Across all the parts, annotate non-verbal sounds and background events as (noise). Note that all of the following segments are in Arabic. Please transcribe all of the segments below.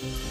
Thank you.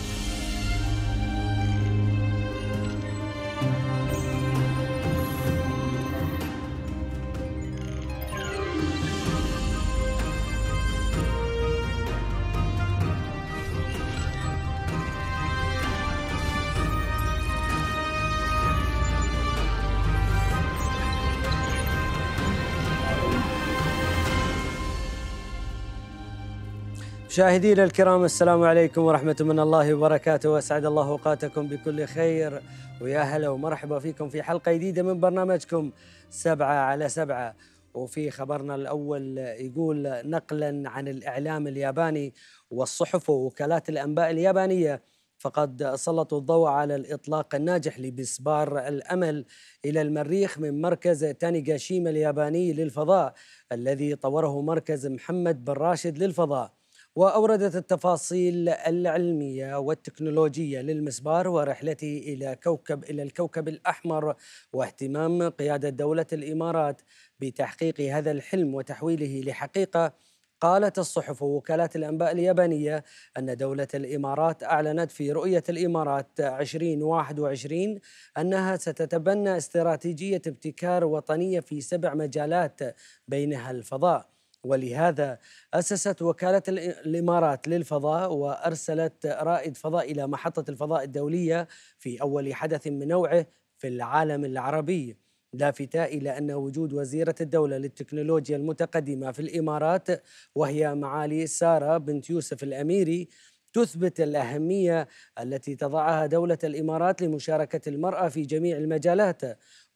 مشاهدينا الكرام السلام عليكم ورحمة من الله وبركاته وأسعد الله أوقاتكم بكل خير ويا هلا ومرحبا فيكم في حلقة جديدة من برنامجكم سبعة على سبعة وفي خبرنا الأول يقول نقلا عن الإعلام الياباني والصحف ووكالات الأنباء اليابانية فقد سلطوا الضوء على الإطلاق الناجح لبسبار الأمل إلى المريخ من مركز تانيغاشيما الياباني للفضاء الذي طوره مركز محمد بن راشد للفضاء وأوردت التفاصيل العلمية والتكنولوجية للمسبار ورحلته إلى كوكب إلى الكوكب الأحمر واهتمام قيادة دولة الإمارات بتحقيق هذا الحلم وتحويله لحقيقة قالت الصحف ووكالات الأنباء اليابانية أن دولة الإمارات أعلنت في رؤية الإمارات 2021 أنها ستتبنى استراتيجية ابتكار وطنية في سبع مجالات بينها الفضاء ولهذا أسست وكالة الإمارات للفضاء وأرسلت رائد فضاء إلى محطة الفضاء الدولية في أول حدث من نوعه في العالم العربي لافتة إلى أن وجود وزيرة الدولة للتكنولوجيا المتقدمة في الإمارات وهي معالي سارة بنت يوسف الأميري تثبت الأهمية التي تضعها دولة الإمارات لمشاركة المرأة في جميع المجالات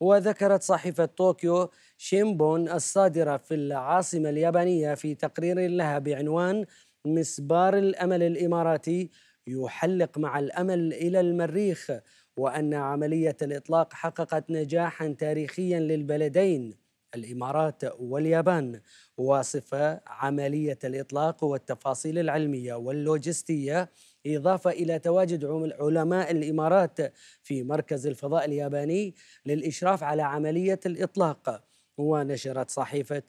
وذكرت صحيفة طوكيو شيمبون الصادرة في العاصمة اليابانية في تقرير لها بعنوان مسبار الأمل الإماراتي يحلق مع الأمل إلى المريخ وأن عملية الإطلاق حققت نجاحا تاريخيا للبلدين الإمارات واليابان واصفة عملية الإطلاق والتفاصيل العلمية واللوجستية إضافة إلى تواجد علماء الإمارات في مركز الفضاء الياباني للإشراف على عملية الإطلاق ونشرت صحيفة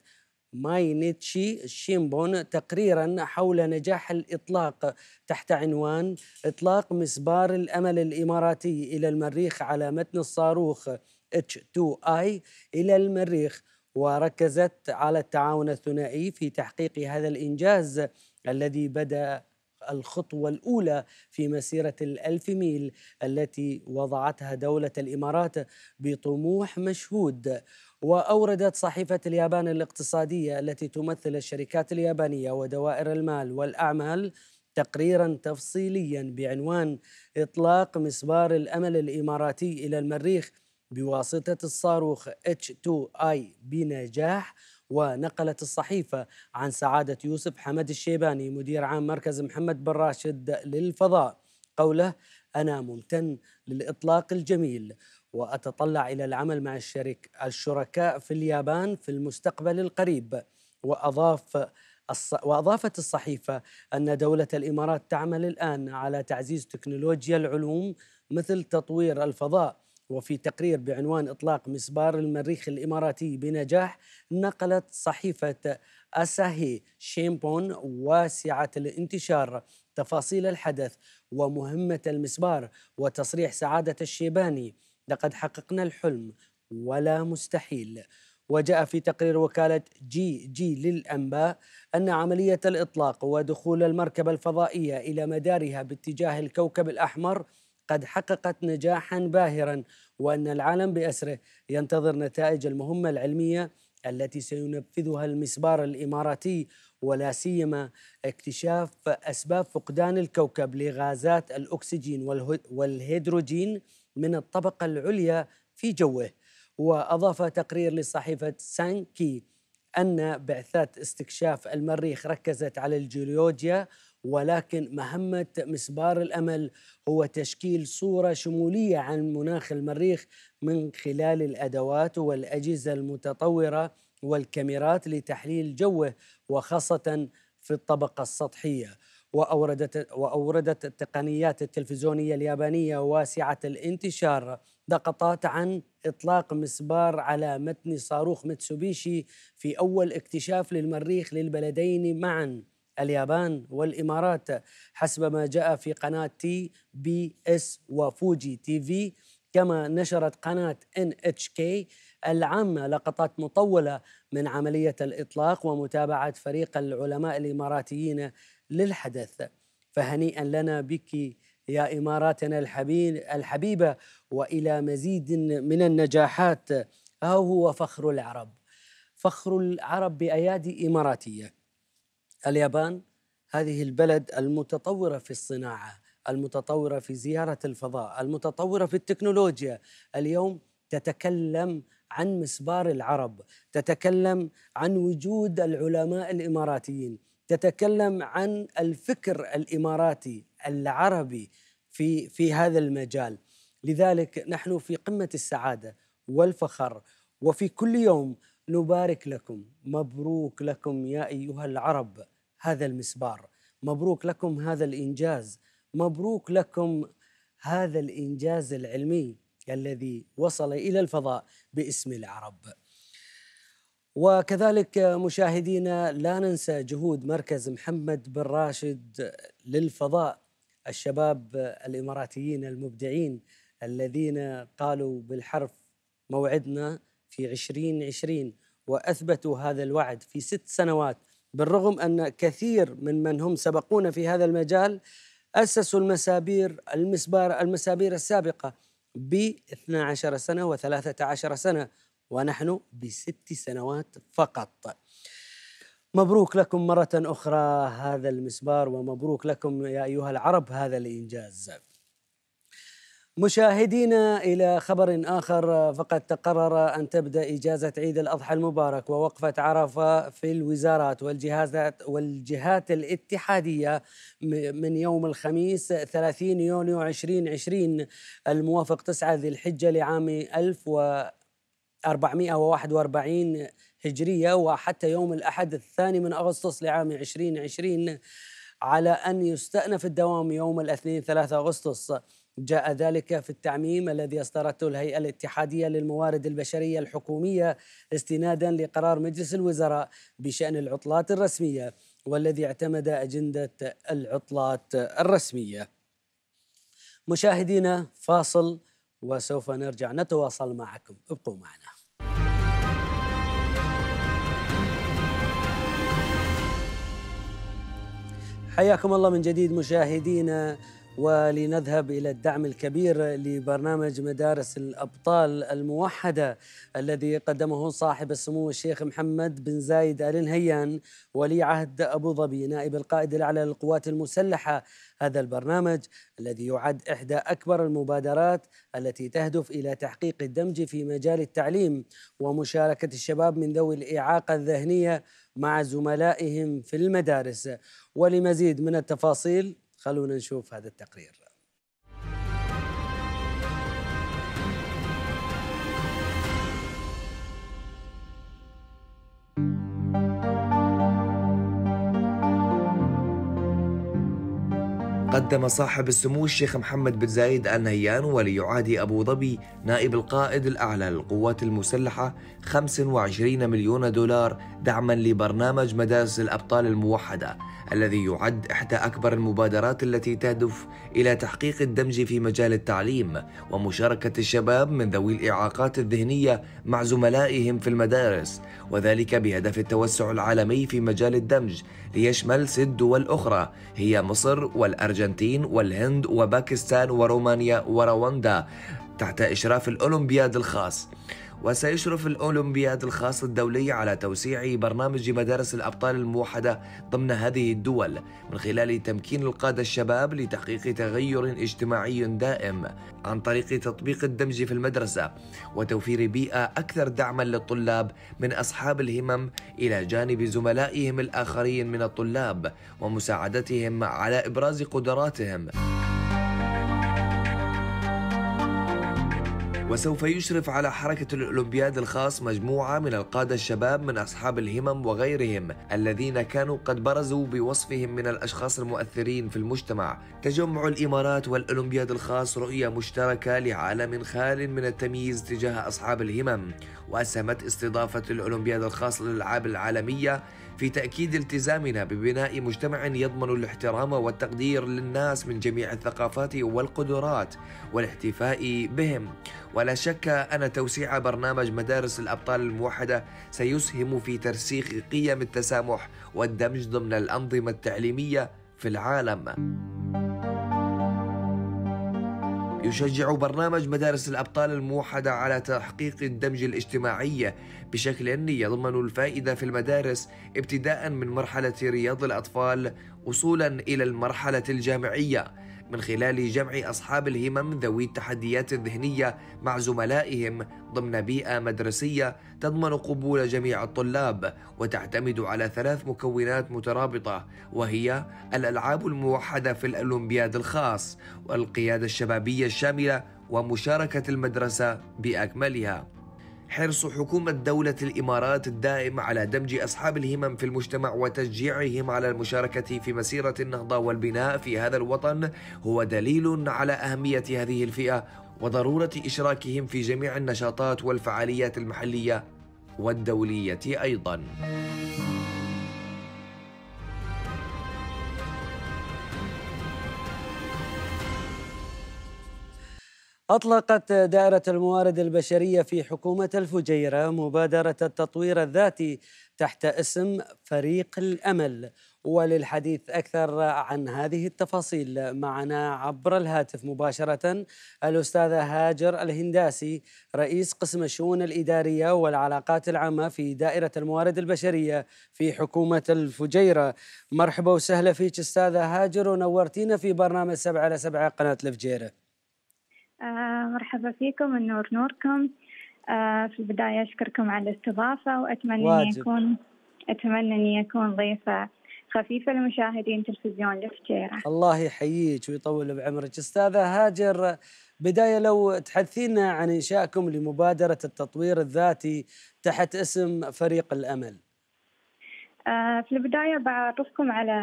ماينيتشي شيمبون تقريرا حول نجاح الإطلاق تحت عنوان إطلاق مسبار الأمل الإماراتي إلى المريخ على متن الصاروخ H2I إلى المريخ وركزت على التعاون الثنائي في تحقيق هذا الإنجاز الذي بدأ الخطوة الأولى في مسيرة الألف ميل التي وضعتها دولة الإمارات بطموح مشهود وأوردت صحيفة اليابان الاقتصادية التي تمثل الشركات اليابانية ودوائر المال والأعمال تقريرا تفصيليا بعنوان إطلاق مسبار الأمل الإماراتي إلى المريخ بواسطة الصاروخ H2I بنجاح ونقلت الصحيفة عن سعادة يوسف حمد الشيباني مدير عام مركز محمد بن راشد للفضاء قوله أنا ممتن للإطلاق الجميل وأتطلع إلى العمل مع الشرك الشركاء في اليابان في المستقبل القريب وأضاف الص... وأضافت الصحيفة أن دولة الإمارات تعمل الآن على تعزيز تكنولوجيا العلوم مثل تطوير الفضاء وفي تقرير بعنوان إطلاق مسبار المريخ الإماراتي بنجاح نقلت صحيفة أساهي شيمبون واسعة الانتشار تفاصيل الحدث ومهمة المسبار وتصريح سعادة الشيباني لقد حققنا الحلم ولا مستحيل وجاء في تقرير وكالة جي جي للأنباء أن عملية الإطلاق ودخول المركبة الفضائية إلى مدارها باتجاه الكوكب الأحمر قد حققت نجاحا باهرا وأن العالم بأسره ينتظر نتائج المهمة العلمية التي سينفذها المسبار الإماراتي ولا سيما اكتشاف أسباب فقدان الكوكب لغازات الأكسجين والهيدروجين من الطبقة العليا في جوه وأضاف تقرير لصحيفة سانكي أن بعثات استكشاف المريخ ركزت على الجيولوجيا ولكن مهمة مسبار الأمل هو تشكيل صورة شمولية عن مناخ المريخ من خلال الأدوات والأجهزة المتطورة والكاميرات لتحليل جوه وخاصة في الطبقة السطحية وأوردت, وأوردت التقنيات التلفزيونية اليابانية واسعة الانتشار لقطات عن إطلاق مسبار على متن صاروخ متسوبيشي في أول اكتشاف للمريخ للبلدين معاً اليابان والامارات حسب ما جاء في قناه تي بي اس وفوجي تي في كما نشرت قناه ان اتش كي العامه لقطات مطوله من عمليه الاطلاق ومتابعه فريق العلماء الاماراتيين للحدث فهنيئا لنا بك يا اماراتنا الحبيبه والى مزيد من النجاحات ها هو فخر العرب فخر العرب بايادي اماراتيه اليابان هذه البلد المتطورة في الصناعة المتطورة في زيارة الفضاء المتطورة في التكنولوجيا اليوم تتكلم عن مسبار العرب تتكلم عن وجود العلماء الإماراتيين تتكلم عن الفكر الإماراتي العربي في في هذا المجال لذلك نحن في قمة السعادة والفخر وفي كل يوم نبارك لكم مبروك لكم يا أيها العرب هذا المسبار مبروك لكم هذا الانجاز مبروك لكم هذا الانجاز العلمي الذي وصل الى الفضاء باسم العرب وكذلك مشاهدينا لا ننسى جهود مركز محمد بن راشد للفضاء الشباب الاماراتيين المبدعين الذين قالوا بالحرف موعدنا في 2020 وأثبتوا هذا الوعد في ست سنوات بالرغم أن كثير من من هم سبقونا في هذا المجال أسسوا المسابير المسبار المسابير السابقة ب 12 سنة و13 سنة ونحن بست سنوات فقط مبروك لكم مرة أخرى هذا المسبار ومبروك لكم يا أيها العرب هذا الإنجاز مشاهدينا إلى خبر آخر فقد تقرر أن تبدأ إجازة عيد الأضحى المبارك ووقفة عرفة في الوزارات والجهازات والجهات الاتحادية من يوم الخميس 30 يونيو 2020 الموافق 9 ذي الحجة لعام 1441 هجرية وحتى يوم الأحد الثاني من أغسطس لعام 2020 على أن يستأنف الدوام يوم الاثنين 3 أغسطس جاء ذلك في التعميم الذي اصدرته الهيئه الاتحاديه للموارد البشريه الحكوميه استنادا لقرار مجلس الوزراء بشان العطلات الرسميه والذي اعتمد اجنده العطلات الرسميه. مشاهدينا فاصل وسوف نرجع نتواصل معكم ابقوا معنا. حياكم الله من جديد مشاهدينا ولنذهب إلى الدعم الكبير لبرنامج مدارس الأبطال الموحدة الذي قدمه صاحب السمو الشيخ محمد بن زايد آل نهيان ولي عهد أبو ظبي نائب القائد الأعلى للقوات المسلحة هذا البرنامج الذي يعد إحدى أكبر المبادرات التي تهدف إلى تحقيق الدمج في مجال التعليم ومشاركة الشباب من ذوي الإعاقة الذهنية مع زملائهم في المدارس ولمزيد من التفاصيل خلونا نشوف هذا التقرير قدم صاحب السمو الشيخ محمد بن زايد آل نهيان ولي عهد أبو ظبي نائب القائد الأعلى للقوات المسلحة 25 مليون دولار دعما لبرنامج مدارس الأبطال الموحدة الذي يعد إحدى أكبر المبادرات التي تهدف إلى تحقيق الدمج في مجال التعليم ومشاركة الشباب من ذوي الإعاقات الذهنية مع زملائهم في المدارس وذلك بهدف التوسع العالمي في مجال الدمج ليشمل ست دول أخرى هي مصر والأرجنتين الأرجنتين والهند وباكستان ورومانيا ورواندا تحت إشراف الأولمبياد الخاص وسيشرف الأولمبياد الخاص الدولي على توسيع برنامج مدارس الأبطال الموحدة ضمن هذه الدول من خلال تمكين القادة الشباب لتحقيق تغير اجتماعي دائم عن طريق تطبيق الدمج في المدرسة وتوفير بيئة أكثر دعما للطلاب من أصحاب الهمم إلى جانب زملائهم الآخرين من الطلاب ومساعدتهم على إبراز قدراتهم. وسوف يشرف على حركة الأولمبياد الخاص مجموعة من القادة الشباب من أصحاب الهمم وغيرهم الذين كانوا قد برزوا بوصفهم من الأشخاص المؤثرين في المجتمع تجمع الإمارات والأولمبياد الخاص رؤية مشتركة لعالم خال من التمييز تجاه أصحاب الهمم وأسهمت استضافة الأولمبياد الخاص للألعاب العالمية في تأكيد التزامنا ببناء مجتمع يضمن الاحترام والتقدير للناس من جميع الثقافات والقدرات والاحتفاء بهم ولا شك أن توسيع برنامج مدارس الأبطال الموحدة سيسهم في ترسيخ قيم التسامح والدمج ضمن الأنظمة التعليمية في العالم يشجع برنامج مدارس الأبطال الموحدة على تحقيق الدمج الاجتماعي بشكل يضمن الفائدة في المدارس ابتداء من مرحلة رياض الأطفال وصولا إلى المرحلة الجامعية من خلال جمع أصحاب الهمم ذوي التحديات الذهنية مع زملائهم ضمن بيئة مدرسية تضمن قبول جميع الطلاب وتعتمد على ثلاث مكونات مترابطة وهي الألعاب الموحدة في الأولمبياد الخاص والقيادة الشبابية الشاملة ومشاركة المدرسة بأكملها حرص حكومة دولة الإمارات الدائم على دمج أصحاب الهمم في المجتمع وتشجيعهم على المشاركة في مسيرة النهضة والبناء في هذا الوطن هو دليل على أهمية هذه الفئة وضرورة إشراكهم في جميع النشاطات والفعاليات المحلية والدولية أيضاً. أطلقت دائرة الموارد البشرية في حكومة الفجيرة مبادرة التطوير الذاتي تحت اسم فريق الأمل وللحديث أكثر عن هذه التفاصيل معنا عبر الهاتف مباشرة الأستاذة هاجر الهنداسي رئيس قسم الشؤون الإدارية والعلاقات العامة في دائرة الموارد البشرية في حكومة الفجيرة مرحبا وسهلا فيك أستاذة هاجر ونورتينا في برنامج سبعة على سبعة قناة الفجيرة آه، مرحبا فيكم النور نوركم آه، في البداية أشكركم على الاستضافة وأتمنى أن يكون أتمنى أن يكون ضيفة خفيفة لمشاهدين تلفزيون الفجيرة الله يحييك ويطول بعمرك أستاذة هاجر بداية لو تحدثينا عن إنشائكم لمبادرة التطوير الذاتي تحت اسم فريق الأمل آه، في البداية بعرفكم على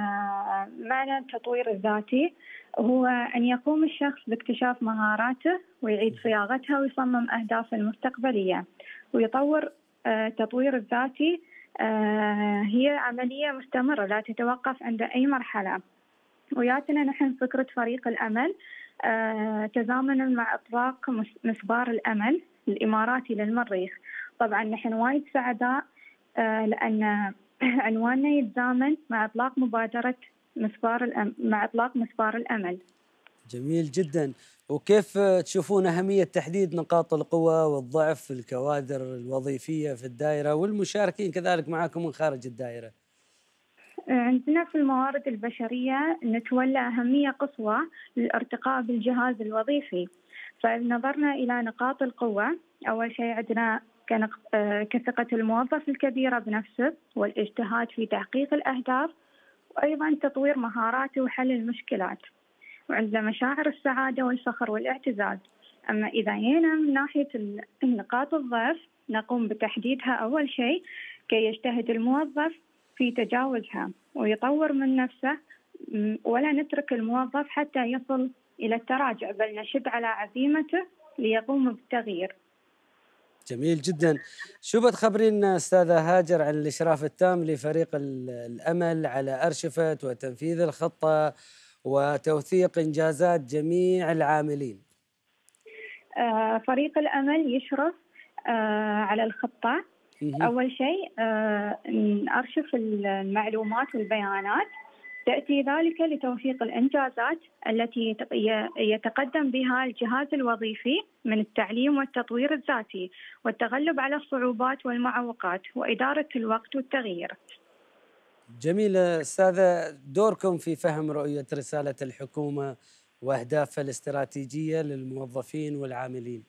معنى التطوير الذاتي هو أن يقوم الشخص باكتشاف مهاراته ويعيد صياغتها ويصمم أهدافه المستقبلية ويطور آه، تطوير الذاتي آه، هي عملية مستمرة لا تتوقف عند أي مرحلة وياتنا نحن فكرة فريق الأمل آه، تزامنا مع إطلاق مسبار الأمل الإماراتي للمريخ طبعا نحن وايد سعداء لأن (clears throat) عنواننا يتزامن مع إطلاق مبادرة مسبار الأم... مع إطلاق مسبار الأمل جميل جدا وكيف تشوفون أهمية تحديد نقاط القوة والضعف في الكوادر الوظيفية في الدائرة والمشاركين كذلك معاكم من خارج الدائرة آه، عندنا في الموارد البشرية نتولى أهمية قصوى للارتقاء بالجهاز الوظيفي فإذا نظرنا إلى نقاط القوة أول شيء عندنا آه، كثقة الموظف الكبيرة بنفسه والاجتهاد في تحقيق الأهداف وأيضا تطوير مهاراتي وحل المشكلات وعنده مشاعر السعادة والفخر والاعتزاز أما إذا جينا من ناحية نقاط الضعف نقوم بتحديدها أول شيء كي يجتهد الموظف في تجاوزها ويطور من نفسه ولا نترك الموظف حتى يصل إلى التراجع بل نشد على عزيمته ليقوم بالتغيير جميل جدا شو بتخبرينا استاذه هاجر عن الاشراف التام لفريق الامل على ارشفه وتنفيذ الخطه وتوثيق انجازات جميع العاملين آه، فريق الامل يشرف آه، على الخطه اول شيء آه، ارشف المعلومات والبيانات تأتي ذلك لتوثيق الإنجازات التي يتقدم بها الجهاز الوظيفي من التعليم والتطوير الذاتي والتغلب على الصعوبات والمعوقات وإدارة الوقت والتغيير جميل أستاذة دوركم في فهم رؤية رسالة الحكومة وأهدافها الاستراتيجية للموظفين والعاملين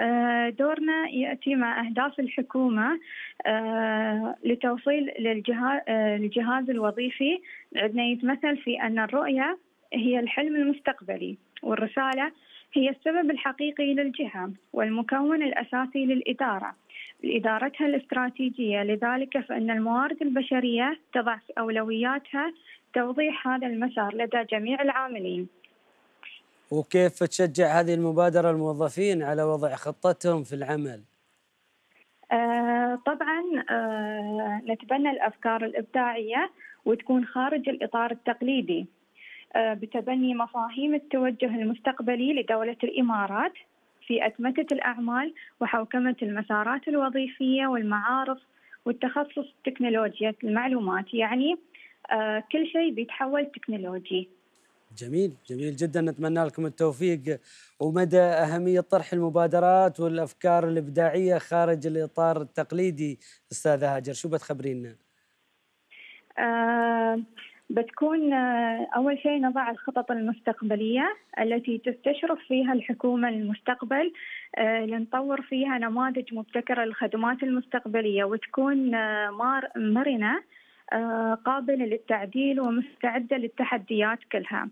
آه، دورنا يأتي مع أهداف الحكومة آه، لتوصيل آه، للجهاز الوظيفي عندنا يتمثل في أن الرؤية هي الحلم المستقبلي والرسالة هي السبب الحقيقي للجهة والمكون الأساسي للإدارة لإدارتها الاستراتيجية لذلك فإن الموارد البشرية تضع في أولوياتها توضيح هذا المسار لدى جميع العاملين وكيف تشجع هذه المبادرة الموظفين على وضع خطتهم في العمل؟ آه طبعا آه نتبنى الأفكار الإبداعية وتكون خارج الإطار التقليدي آه، بتبني مفاهيم التوجه المستقبلي لدولة الإمارات في أتمتة الأعمال وحوكمة المسارات الوظيفية والمعارف والتخصص تكنولوجيا المعلومات يعني آه، كل شيء بيتحول تكنولوجي جميل جميل جدا نتمنى لكم التوفيق ومدى أهمية طرح المبادرات والأفكار الإبداعية خارج الإطار التقليدي أستاذة هاجر شو بتخبرينا؟ آه بتكون آه، أول شيء نضع الخطط المستقبلية التي تستشرف فيها الحكومة المستقبل آه، لنطور فيها نماذج مبتكرة للخدمات المستقبلية وتكون آه، مرنة قابلة للتعديل ومستعدة للتحديات كلها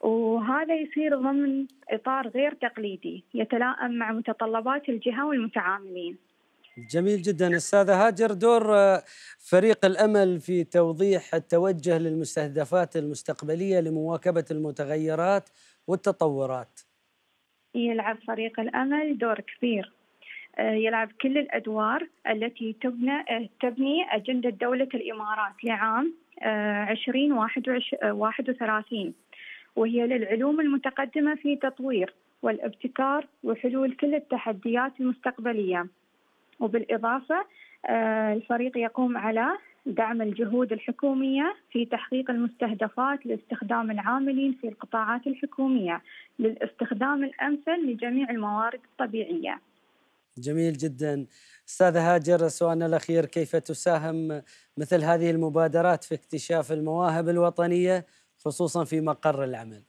وهذا يصير ضمن إطار غير تقليدي يتلائم مع متطلبات الجهة والمتعاملين جميل جدا استاذ هاجر دور آه، فريق الامل في توضيح التوجه للمستهدفات المستقبليه لمواكبه المتغيرات والتطورات. يلعب فريق الامل دور كبير آه، يلعب كل الادوار التي تبنى آه، تبني اجنده دوله الامارات لعام 2031 وهي للعلوم المتقدمه في تطوير والابتكار وحلول كل التحديات المستقبليه. وبالإضافة آه، الفريق يقوم على دعم الجهود الحكومية في تحقيق المستهدفات لاستخدام العاملين في القطاعات الحكومية للاستخدام الأمثل لجميع الموارد الطبيعية جميل جدا استاذة هاجر سؤالنا الأخير كيف تساهم مثل هذه المبادرات في اكتشاف المواهب الوطنية خصوصا في مقر العمل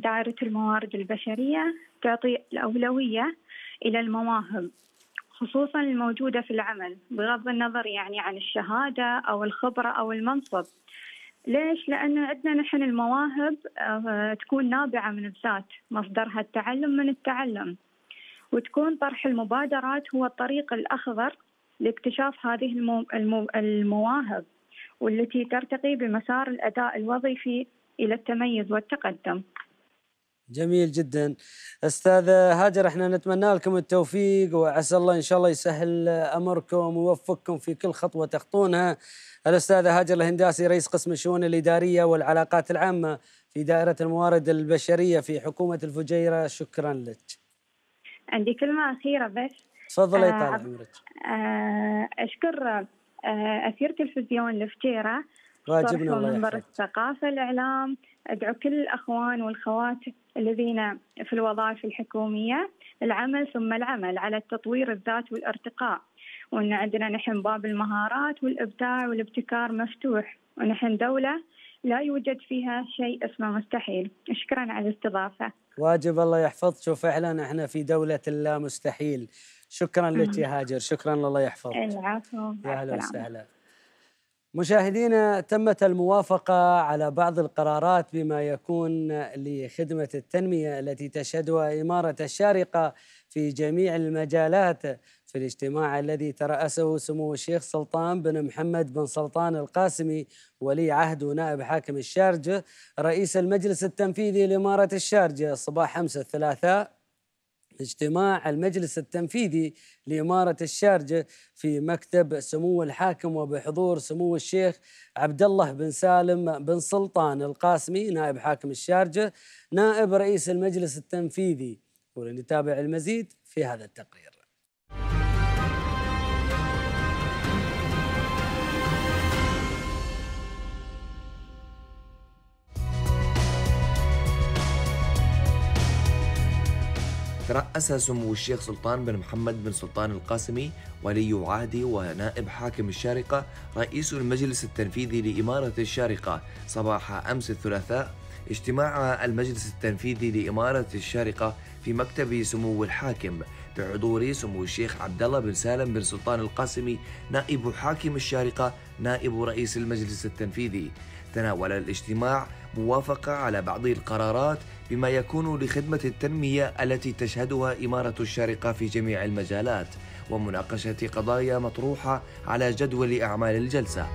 دائرة الموارد البشرية تعطي الأولوية إلى المواهب خصوصا الموجودة في العمل بغض النظر يعني عن الشهادة أو الخبرة أو المنصب ليش؟ لأنه عندنا نحن المواهب آه، تكون نابعة من الذات مصدرها التعلم من التعلم وتكون طرح المبادرات هو الطريق الأخضر لاكتشاف هذه المواهب والتي ترتقي بمسار الأداء الوظيفي إلى التميز والتقدم جميل جدا استاذ هاجر احنا نتمنى لكم التوفيق وعسى الله ان شاء الله يسهل امركم ويوفقكم في كل خطوه تخطونها الاستاذ هاجر الهنداسي رئيس قسم الشؤون الاداريه والعلاقات العامه في دائره الموارد البشريه في حكومه الفجيره شكرا لك عندي كلمه اخيره بس تفضلي آه، طال عمرك آه، اشكر آه، اسير تلفزيون الفجيرة واجبنا الله يحفظك منبر الثقافة الإعلام أدعو كل الأخوان والخوات الذين في الوظائف الحكومية العمل ثم العمل على تطوير الذات والارتقاء وأن عندنا نحن باب المهارات والإبداع والابتكار مفتوح ونحن دولة لا يوجد فيها شيء اسمه مستحيل شكرا على الاستضافة واجب الله يحفظك وفعلا احنا في دولة لا مستحيل شكرا أمم. لك يا هاجر شكرا الله يحفظك العفو يا اهلا وسهلا مشاهدينا تمت الموافقة على بعض القرارات بما يكون لخدمة التنمية التي تشهدها إمارة الشارقة في جميع المجالات في الاجتماع الذي ترأسه سمو الشيخ سلطان بن محمد بن سلطان القاسمي ولي عهد ونائب حاكم الشارجة رئيس المجلس التنفيذي لإمارة الشارجة صباح أمس الثلاثاء اجتماع المجلس التنفيذي لإمارة الشارجة في مكتب سمو الحاكم وبحضور سمو الشيخ عبد الله بن سالم بن سلطان القاسمي نائب حاكم الشارجة نائب رئيس المجلس التنفيذي ولنتابع المزيد في هذا التقرير ترأس سمو الشيخ سلطان بن محمد بن سلطان القاسمي ولي عهده ونائب حاكم الشارقة رئيس المجلس التنفيذي لإمارة الشارقة صباح أمس الثلاثاء اجتماع المجلس التنفيذي لإمارة الشارقة في مكتب سمو الحاكم بحضور سمو الشيخ عبد الله بن سالم بن سلطان القاسمي نائب حاكم الشارقة نائب رئيس المجلس التنفيذي تناول الاجتماع موافقة على بعض القرارات بما يكون لخدمة التنمية التي تشهدها إمارة الشارقة في جميع المجالات ومناقشة قضايا مطروحة على جدول أعمال الجلسة.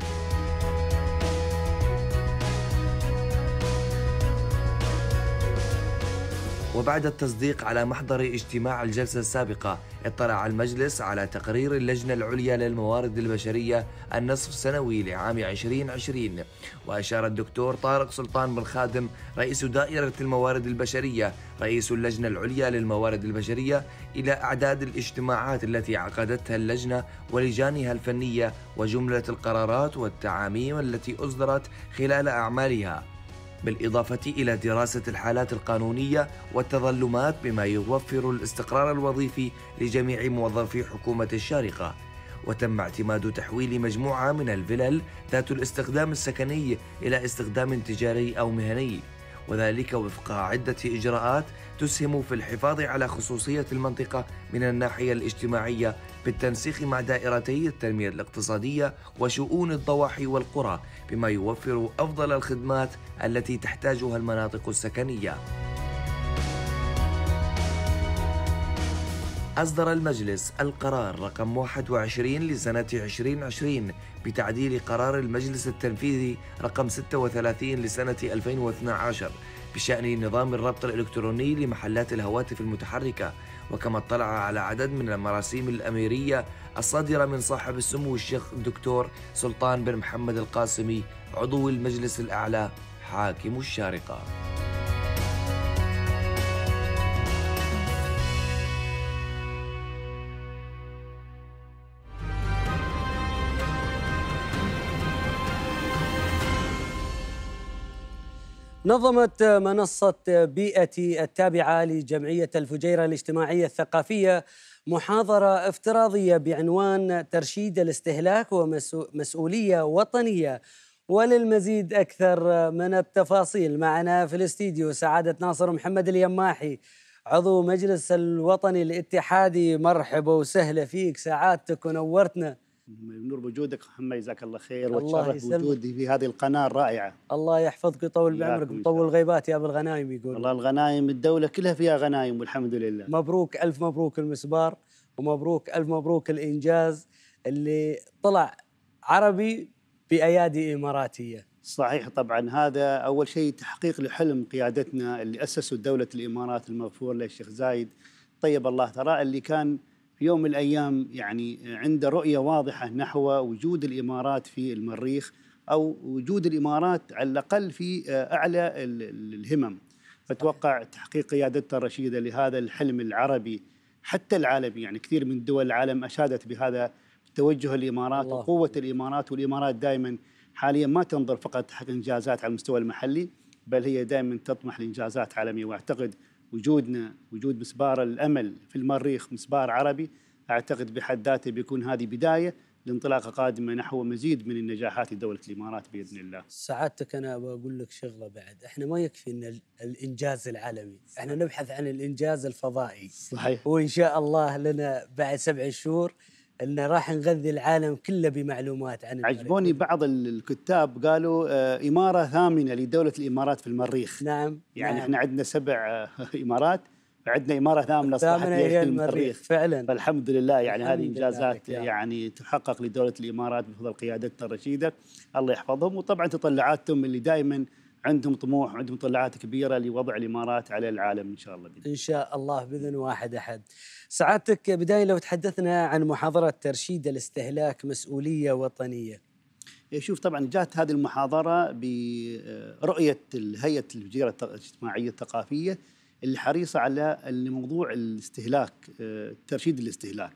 وبعد التصديق على محضر اجتماع الجلسة السابقة اطلع المجلس على تقرير اللجنة العليا للموارد البشرية النصف سنوي لعام 2020 وأشار الدكتور طارق سلطان بن خادم رئيس دائرة الموارد البشرية رئيس اللجنة العليا للموارد البشرية إلى أعداد الاجتماعات التي عقدتها اللجنة ولجانها الفنية وجملة القرارات والتعاميم التي أصدرت خلال أعمالها بالإضافة إلى دراسة الحالات القانونية والتظلمات بما يوفر الاستقرار الوظيفي لجميع موظفي حكومة الشارقة وتم اعتماد تحويل مجموعة من الفلل ذات الاستخدام السكني إلى استخدام تجاري أو مهني وذلك وفق عدة إجراءات تسهم في الحفاظ على خصوصية المنطقة من الناحية الاجتماعية بالتنسيق مع دائرتي التنمية الاقتصادية وشؤون الضواحي والقرى بما يوفر أفضل الخدمات التي تحتاجها المناطق السكنية. أصدر المجلس القرار رقم 21 لسنة 2020 بتعديل قرار المجلس التنفيذي رقم 36 لسنة 2012 بشأن نظام الربط الإلكتروني لمحلات الهواتف المتحركة وكما اطلع على عدد من المراسيم الأميرية الصادرة من صاحب السمو الشيخ الدكتور سلطان بن محمد القاسمي عضو المجلس الأعلى حاكم الشارقة نظمت منصة بيئتي التابعة لجمعية الفجيرة الاجتماعية الثقافية محاضرة افتراضية بعنوان ترشيد الاستهلاك ومسؤولية وطنية وللمزيد أكثر من التفاصيل معنا في الاستديو سعادة ناصر محمد اليماحي عضو مجلس الوطني الاتحادي مرحبا وسهلا فيك سعادتك ونورتنا نور بوجودك محمد جزاك الله خير وتشرف بوجودي في هذه القناه الرائعه الله يحفظك ويطول بعمرك ويطول الغيبات يا ابو الغنايم يقول والله الغنايم الدوله كلها فيها غنايم والحمد لله مبروك الف مبروك المسبار ومبروك الف مبروك الانجاز اللي طلع عربي بايادي اماراتيه صحيح طبعا هذا اول شيء تحقيق لحلم قيادتنا اللي اسسوا دوله الامارات المغفور له الشيخ زايد طيب الله ثراء اللي كان في يوم من الايام يعني عنده رؤيه واضحه نحو وجود الامارات في المريخ او وجود الامارات على الاقل في آه، اعلى الهمم فتوقع تحقيق قيادتها الرشيده لهذا الحلم العربي حتى العالمي يعني كثير من دول العالم اشادت بهذا توجه الامارات الله وقوه الله. الامارات والامارات دائما حاليا ما تنظر فقط حق انجازات على المستوى المحلي بل هي دائما تطمح لانجازات عالميه واعتقد وجودنا وجود مسبار الامل في المريخ مسبار عربي اعتقد بحد ذاته بيكون هذه بدايه لانطلاقه قادمه نحو مزيد من النجاحات لدوله الامارات باذن الله. سعادتك انا بقول لك شغله بعد، احنا ما يكفي ان الانجاز العالمي، احنا نبحث عن الانجاز الفضائي. صحيح. وان شاء الله لنا بعد سبع شهور ان راح نغذي العالم كله بمعلومات عن عجبوني بعض الكتاب قالوا آه، اماره ثامنه لدوله الامارات في المريخ نعم يعني نعم. احنا عندنا سبع آه، (laughs) امارات عندنا اماره ثامنه اصبحت في المريخ, المريخ فعلا فالحمد لله يعني الحمد هذه انجازات يعني تحقق لدوله الامارات بفضل قيادتنا الرشيده الله يحفظهم وطبعا تطلعاتهم اللي دائما عندهم طموح وعندهم طلعات كبيره لوضع الامارات على العالم ان شاء الله بإذن. ان شاء الله باذن واحد احد. سعادتك بدايه لو تحدثنا عن محاضره ترشيد الاستهلاك مسؤوليه وطنيه. إيه، شوف طبعا جاءت هذه المحاضره برؤيه هيئه الجزيره الاجتماعيه الثقافيه اللي حريصه على موضوع الاستهلاك آه، ترشيد الاستهلاك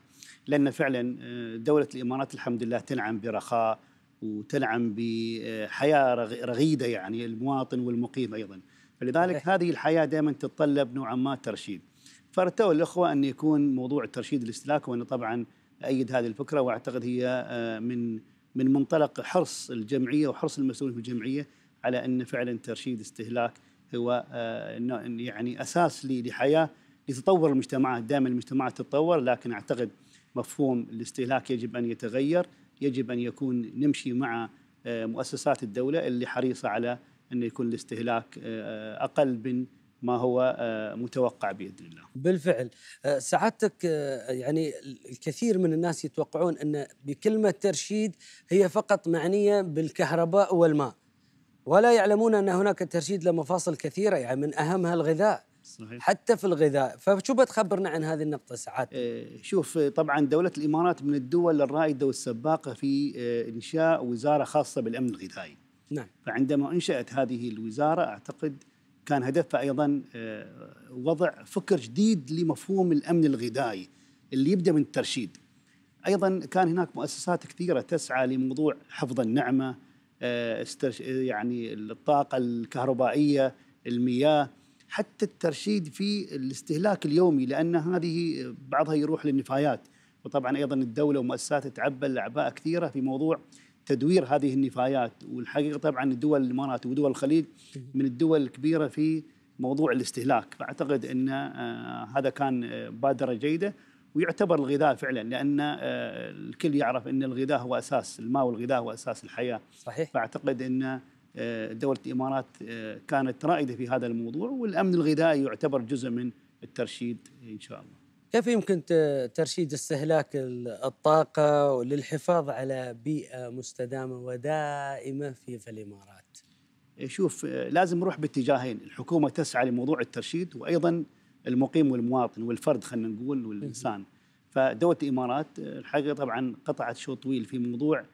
لان فعلا آه، دوله الامارات الحمد لله تنعم برخاء وتنعم بحياه رغيده يعني المواطن والمقيم ايضا فلذلك هذه الحياه دائما تتطلب نوعا ما ترشيد فارتوى الاخوه ان يكون موضوع ترشيد الاستهلاك وانا طبعا ايد هذه الفكره واعتقد هي آه، من من منطلق حرص الجمعيه وحرص المسؤولين في الجمعيه على ان فعلا ترشيد استهلاك هو آه، يعني اساس لحياه لتطور المجتمعات دائما المجتمعات تتطور لكن اعتقد مفهوم الاستهلاك يجب ان يتغير يجب ان يكون نمشي مع آه، مؤسسات الدوله اللي حريصه على انه يكون الاستهلاك آه، آه، اقل من ما هو متوقع باذن الله. بالفعل سعادتك يعني الكثير من الناس يتوقعون ان بكلمه ترشيد هي فقط معنيه بالكهرباء والماء. ولا يعلمون ان هناك ترشيد لمفاصل كثيره يعني من اهمها الغذاء. صحيح. حتى في الغذاء فشو بتخبرنا عن هذه النقطة سعادة إيه، شوف طبعا دولة الإمارات من الدول الرائدة والسباقة في إيه، إنشاء وزارة خاصة بالأمن الغذائي نعم فعندما أنشأت هذه الوزارة أعتقد كان هدفها أيضا إيه، وضع فكر جديد لمفهوم الأمن الغذائي اللي يبدأ من الترشيد أيضا كان هناك مؤسسات كثيرة تسعى لموضوع حفظ النعمة يعني الطاقة الكهربائية المياه حتى الترشيد في الاستهلاك اليومي لان هذه بعضها يروح للنفايات وطبعا ايضا الدوله ومؤسساتها تعبى لاعباء كثيره في موضوع تدوير هذه النفايات والحقيقه طبعا الدول الامارات ودول الخليج من الدول الكبيره في موضوع الاستهلاك فاعتقد ان آه، هذا كان آه، بادره جيده ويعتبر الغذاء فعلا لان آه، الكل يعرف ان الغذاء هو اساس الماء والغذاء هو اساس الحياه صحيح فاعتقد ان دولة الإمارات آه، كانت رائدة في هذا الموضوع والأمن الغذائي يعتبر جزء من الترشيد إن شاء الله كيف يمكن ترشيد استهلاك الطاقة للحفاظ على بيئة مستدامة ودائمة في, في الإمارات؟ إيه، شوف آه، لازم نروح باتجاهين الحكومة تسعى لموضوع الترشيد وأيضا المقيم والمواطن والفرد خلينا نقول والإنسان فدولة الإمارات آه، الحقيقة طبعا قطعت شوط طويل في موضوع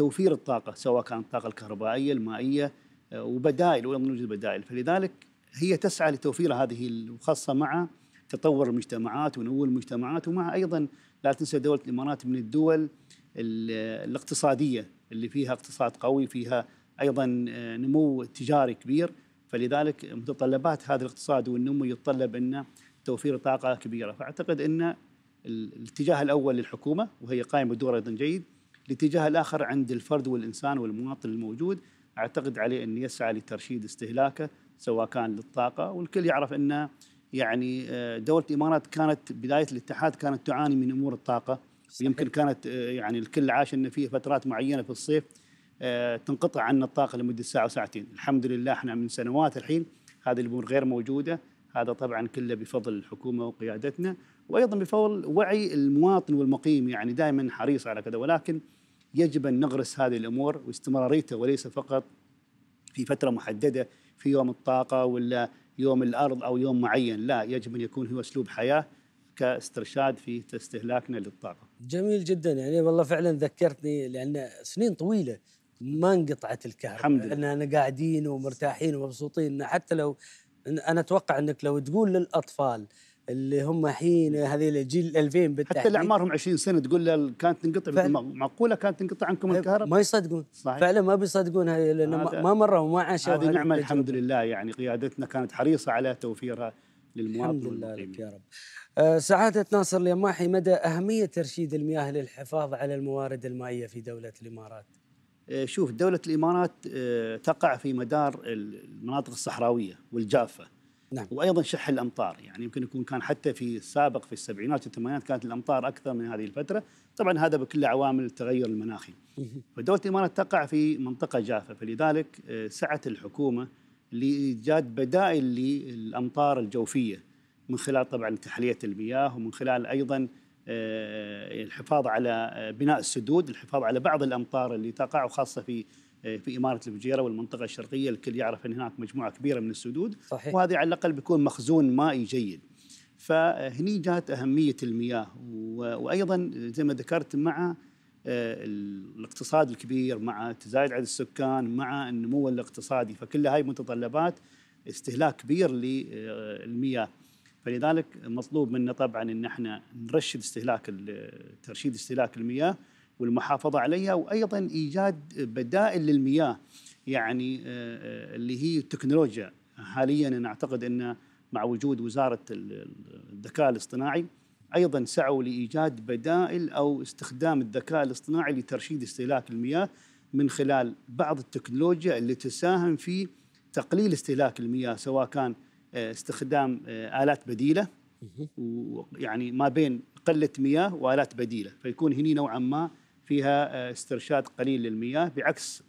توفير الطاقه سواء كانت الطاقه الكهربائيه المائيه آه، وبدائل ولم نوجد بدائل فلذلك هي تسعى لتوفير هذه وخاصه مع تطور المجتمعات ونمو المجتمعات ومع ايضا لا تنسى دوله الامارات من الدول الاقتصاديه اللي فيها اقتصاد قوي فيها ايضا آه، نمو تجاري كبير فلذلك متطلبات هذا الاقتصاد والنمو يتطلب ان توفير طاقه كبيره فاعتقد ان الاتجاه الاول للحكومه وهي قائمه بدور ايضا جيد الاتجاه الآخر عند الفرد والإنسان والمواطن الموجود أعتقد عليه أن يسعى لترشيد استهلاكه سواء كان للطاقة والكل يعرف أن يعني آه، دولة الإمارات كانت بداية الاتحاد كانت تعاني من أمور الطاقة يمكن كانت آه، يعني الكل عاش أن في فترات معينة في الصيف آه، تنقطع عنا الطاقة لمدة ساعة وساعتين الحمد لله احنا من سنوات الحين هذه الأمور غير موجودة هذا طبعا كله بفضل الحكومة وقيادتنا وايضا بفضل وعي المواطن والمقيم يعني دائما حريص على كذا ولكن يجب ان نغرس هذه الامور واستمراريتها وليس فقط في فتره محدده في يوم الطاقه ولا يوم الارض او يوم معين لا يجب ان يكون هو اسلوب حياه كاسترشاد في استهلاكنا للطاقه. جميل جدا يعني والله فعلا ذكرتني لان سنين طويله ما انقطعت الكهرباء الحمد لله اننا قاعدين ومرتاحين ومبسوطين حتى لو انا اتوقع انك لو تقول للاطفال اللي هم حين هذه الجيل 2000 بالتحديد حتى اللي اعمارهم 20 سنه تقول له كانت تنقطع معقوله كانت تنقطع عنكم إيه، الكهرباء ما يصدقون صحيح. فعلا ما بيصدقون هاي لان ما مروا وما عاشوا هذه نعمه الحمد لله يعني قيادتنا كانت حريصه على توفيرها للمواطن الحمد لله لك يا رب آه، سعادة ناصر اليماحي مدى أهمية ترشيد المياه للحفاظ على الموارد المائية في دولة الإمارات آه، شوف دولة الإمارات آه، تقع في مدار المناطق الصحراوية والجافة نعم. وايضا شح الامطار يعني يمكن يكون كان حتى في السابق في السبعينات والثمانينات كانت الامطار اكثر من هذه الفتره طبعا هذا بكل عوامل التغير المناخي فدوله الامارات تقع في منطقه جافه فلذلك آه، سعت الحكومه لايجاد بدائل للامطار الجوفيه من خلال طبعا تحليه المياه ومن خلال ايضا آه، الحفاظ على آه، بناء السدود الحفاظ على بعض الامطار اللي تقع وخاصه في آه، في إمارة الفجيرة والمنطقة الشرقية الكل يعرف أن هناك مجموعة كبيرة من السدود صحيح. وهذه على الأقل بيكون مخزون مائي جيد فهني جاءت أهمية المياه وأيضا زي ما ذكرت مع آه، الاقتصاد الكبير مع تزايد عدد السكان مع النمو الاقتصادي فكل هاي متطلبات استهلاك كبير للمياه آه، فلذلك مطلوب منا طبعا ان احنا نرشد استهلاك ترشيد استهلاك المياه والمحافظه عليها وايضا ايجاد بدائل للمياه يعني آه، آه، اللي هي التكنولوجيا حاليا انا اعتقد ان مع وجود وزاره الذكاء الاصطناعي ايضا سعوا لايجاد بدائل او استخدام الذكاء الاصطناعي لترشيد استهلاك المياه من خلال بعض التكنولوجيا اللي تساهم في تقليل استهلاك المياه سواء كان آه، استخدام الات بديله ويعني ما بين قله مياه والات بديله فيكون هني نوعا ما فيها آه، استرشاد قليل للمياه بعكس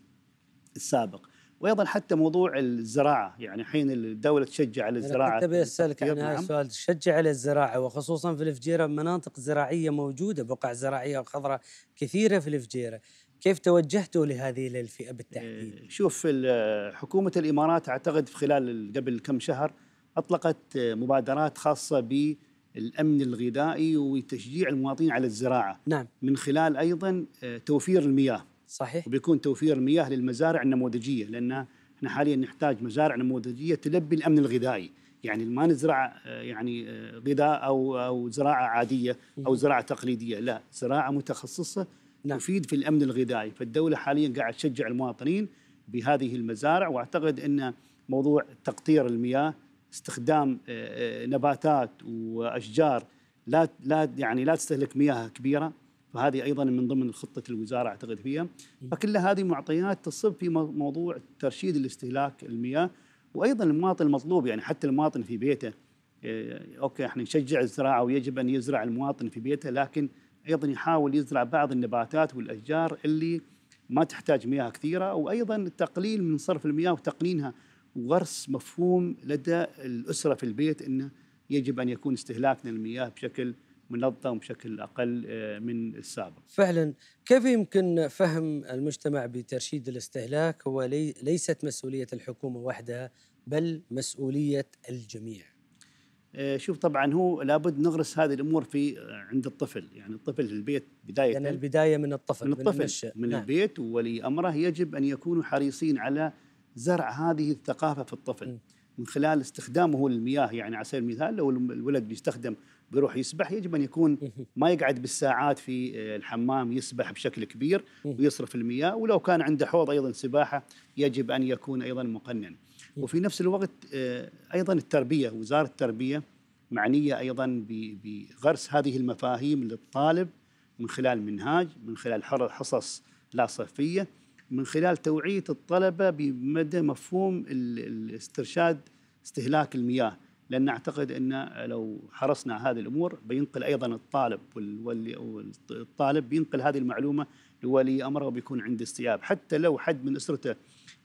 السابق وايضا حتى موضوع الزراعه يعني حين الدوله تشجع على الزراعه كنت بسالك عن هذا السؤال تشجع على الزراعه وخصوصا في الفجيره مناطق زراعيه موجوده بقع زراعيه وخضراء كثيره في الفجيره كيف توجهتوا لهذه الفئه بالتحديد آه، شوف آه، حكومه الامارات اعتقد في خلال قبل كم شهر اطلقت مبادرات خاصه ب الامن الغذائي وتشجيع المواطنين على الزراعه نعم من خلال ايضا آه، توفير المياه صحيح وبيكون توفير المياه للمزارع النموذجيه لان احنا حاليا نحتاج مزارع نموذجيه تلبي الامن الغذائي يعني ما نزرع آه، يعني آه، غذاء او او زراعه عاديه او زراعه تقليديه لا زراعه متخصصه نعم. تفيد في الامن الغذائي فالدوله حاليا قاعد تشجع المواطنين بهذه المزارع واعتقد ان موضوع تقطير المياه استخدام آه، آه، نباتات واشجار لا لا يعني لا تستهلك مياه كبيره فهذه ايضا من ضمن خطه الوزاره اعتقد فيها فكل هذه معطيات تصب في موضوع ترشيد الاستهلاك المياه وايضا المواطن المطلوب يعني حتى المواطن في بيته آه، اوكي احنا نشجع الزراعه ويجب ان يزرع المواطن في بيته لكن ايضا يحاول يزرع بعض النباتات والاشجار اللي ما تحتاج مياه كثيره وايضا التقليل من صرف المياه وتقنينها غرس مفهوم لدى الاسره في البيت انه يجب ان يكون استهلاكنا للمياه بشكل منظم بشكل اقل آه، من السابق. فعلا كيف يمكن فهم المجتمع بترشيد الاستهلاك هو ليست مسؤوليه الحكومه وحدها بل مسؤوليه الجميع. آه، شوف طبعا هو لابد نغرس هذه الامور في آه، عند الطفل، يعني الطفل في البيت بدايه يعني البدايه من الطفل من الطفل من, من نعم. البيت وولي امره يجب ان يكونوا حريصين على زرع هذه الثقافه في الطفل من خلال استخدامه للمياه يعني على سبيل المثال لو الولد بيستخدم بيروح يسبح يجب ان يكون ما يقعد بالساعات في آه، الحمام يسبح بشكل كبير ويصرف المياه ولو كان عنده حوض ايضا سباحه يجب ان يكون ايضا مقنن وفي نفس الوقت آه، ايضا التربيه وزاره التربيه معنيه ايضا بغرس هذه المفاهيم للطالب من خلال منهاج من خلال حصص لا صفيه من خلال توعية الطلبة بمدى مفهوم الاسترشاد استهلاك المياه لأن أعتقد أن لو حرصنا على هذه الأمور بينقل أيضا الطالب والطالب بينقل هذه المعلومة لولي أمره وبيكون عنده استيعاب حتى لو حد من أسرته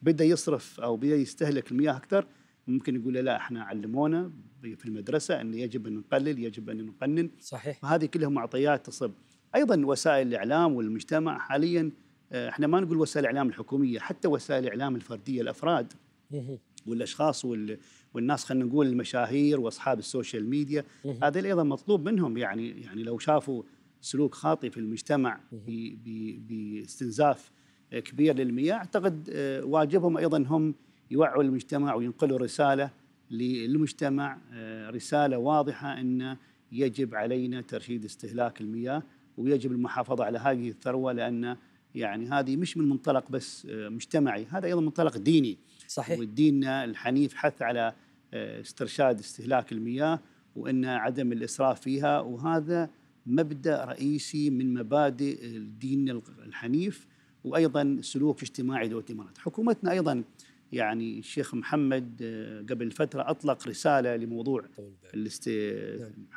بدأ يصرف أو بدأ يستهلك المياه أكثر ممكن يقول لا احنا علمونا في المدرسه ان يجب ان نقلل يجب ان نقنن صحيح فهذه كلها معطيات تصب ايضا وسائل الاعلام والمجتمع حاليا آه، احنا ما نقول وسائل الاعلام الحكوميه حتى وسائل الاعلام الفرديه الافراد إيه. والاشخاص وال... والناس خلينا نقول المشاهير واصحاب السوشيال ميديا إيه. هذا ايضا مطلوب منهم يعني يعني لو شافوا سلوك خاطئ في المجتمع إيه. باستنزاف كبير للمياه اعتقد آه، واجبهم ايضا هم يوعوا المجتمع وينقلوا رساله للمجتمع آه، رساله واضحه ان يجب علينا ترشيد استهلاك المياه ويجب المحافظه على هذه الثروه لان يعني هذه مش من منطلق بس آه، مجتمعي هذا أيضا منطلق ديني صحيح وديننا الحنيف حث على آه، استرشاد استهلاك المياه وأن عدم الإسراف فيها وهذا مبدأ رئيسي من مبادئ ديننا الحنيف وأيضا سلوك اجتماعي دولة الإمارات حكومتنا أيضا يعني الشيخ محمد آه، قبل فترة أطلق رسالة لموضوع الاست...